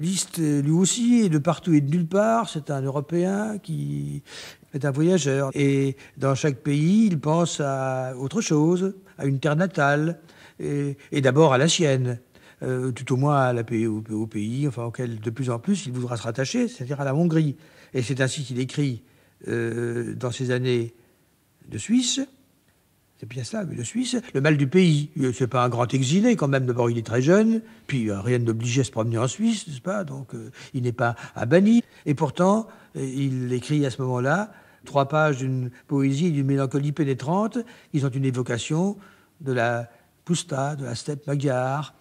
Liste euh, lui aussi, est de partout et de nulle part. C'est un Européen qui est un voyageur. Et dans chaque pays, il pense à autre chose, à une terre natale, et, d'abord à la sienne. Euh, tout au moins à au, pays enfin, auquel de plus en plus il voudra se rattacher, c'est-à-dire à la Hongrie. Et c'est ainsi qu'il écrit euh, dans ses années de Suisse, le Suisse, le mal du pays. Euh, c'est pas un grand exilé quand même. D'abord, il est très jeune, puis euh, rien n'obligeait à se promener en Suisse, n'est-ce pas Donc, euh, il n'est pas à banni. Et pourtant, il écrit à ce moment-là trois pages d'une poésie, d'une mélancolie pénétrante. Ils ont une évocation de la pusta, de la steppe magyar,